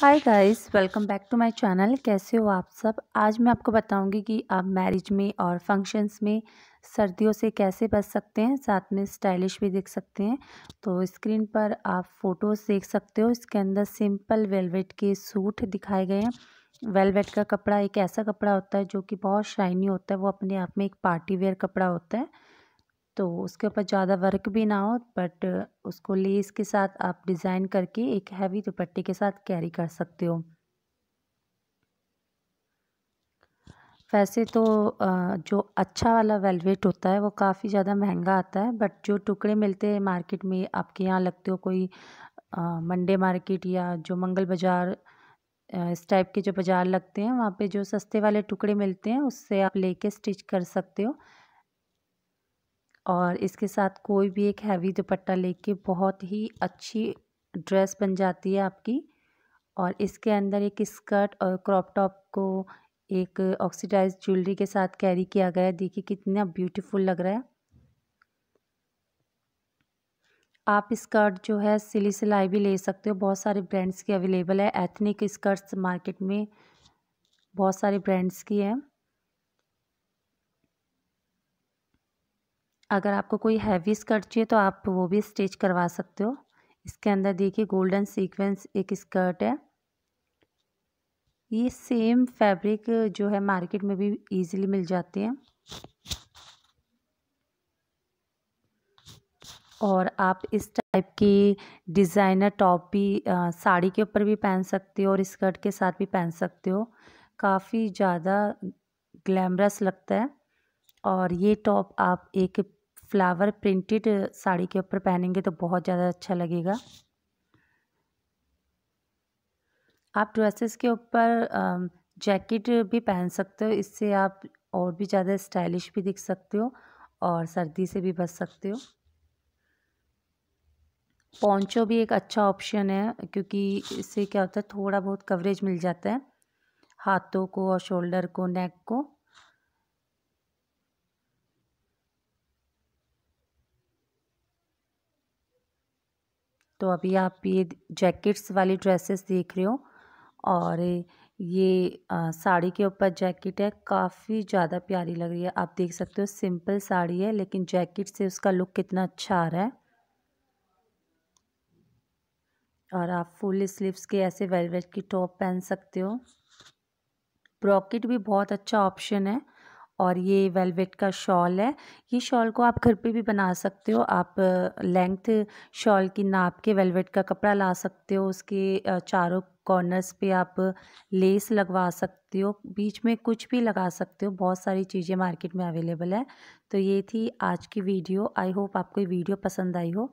hi guys welcome back to my channel कैसे हो आप सब आज मैं आपको बताऊंगी कि आप मैरिज में और फंक्शंस में सर्दियों से कैसे बच सकते हैं साथ में स्टाइलिश भी देख सकते हैं तो स्क्रीन पर आप फ़ोटोज़ देख सकते हो इसके अंदर सिंपल वेलवेट के सूट दिखाए गए हैं वेलवेट का कपड़ा एक ऐसा कपड़ा होता है जो कि बहुत शाइनी होता है वो अपने आप में एक पार्टी वेयर कपड़ा होता है तो उसके ऊपर ज़्यादा वर्क भी ना हो बट उसको लेस के साथ आप डिज़ाइन करके एक हैवी दुपट्टे के साथ कैरी कर सकते हो वैसे तो जो अच्छा वाला वेलवेट होता है वो काफ़ी ज़्यादा महंगा आता है बट जो टुकड़े मिलते हैं मार्केट में आपके यहाँ लगते हो कोई मंडे मार्केट या जो मंगल बाज़ार इस टाइप के जो बाज़ार लगते हैं वहाँ पे जो सस्ते वाले टुकड़े मिलते हैं उससे आप लेके स्टिच कर सकते हो और इसके साथ कोई भी एक हैवी दुपट्टा लेके बहुत ही अच्छी ड्रेस बन जाती है आपकी और इसके अंदर एक स्कर्ट और क्रॉप टॉप को एक ऑक्सीडाइज ज्वेलरी के साथ कैरी किया गया है देखिए कितना ब्यूटीफुल लग रहा है आप स्कर्ट जो है सिली सिलाई भी ले सकते हो बहुत सारे ब्रांड्स की अवेलेबल है एथनिक स्कर्ट्स मार्केट में बहुत सारे ब्रांड्स की है अगर आपको कोई हैवी स्कर्ट चाहिए तो आप वो भी स्टिच करवा सकते हो इसके अंदर देखिए गोल्डन सीक्वेंस एक स्कर्ट है ये सेम फैब्रिक जो है मार्केट में भी इजीली मिल जाते हैं और आप इस टाइप की डिज़ाइनर टॉप भी आ, साड़ी के ऊपर भी पहन सकते हो और स्कर्ट के साथ भी पहन सकते हो काफ़ी ज़्यादा ग्लैमरस लगता है और ये टॉप आप एक फ्लावर प्रिंटेड साड़ी के ऊपर पहनेंगे तो बहुत ज़्यादा अच्छा लगेगा आप ड्रेसेस के ऊपर जैकेट भी पहन सकते हो इससे आप और भी ज़्यादा स्टाइलिश भी दिख सकते हो और सर्दी से भी बच सकते हो पॉन्चो भी एक अच्छा ऑप्शन है क्योंकि इससे क्या होता है थोड़ा बहुत कवरेज मिल जाता है हाथों को और शोल्डर को नेक को तो अभी आप ये जैकेट्स वाली ड्रेसेस देख रहे हो और ये आ, साड़ी के ऊपर जैकेट है काफ़ी ज़्यादा प्यारी लग रही है आप देख सकते हो सिंपल साड़ी है लेकिन जैकेट से उसका लुक कितना अच्छा आ रहा है और आप फुल स्लीव्स के ऐसे वेलवेट की टॉप पहन सकते हो ब्रॉकेट भी बहुत अच्छा ऑप्शन है और ये वेलवेट का शॉल है ये शॉल को आप घर पे भी बना सकते हो आप लेंथ शॉल की नाप के वेलवेट का कपड़ा ला सकते हो उसके चारों कॉर्नर्स पे आप लेस लगवा सकते हो बीच में कुछ भी लगा सकते हो बहुत सारी चीज़ें मार्केट में अवेलेबल है तो ये थी आज की वीडियो आई होप आपको ये वीडियो पसंद आई हो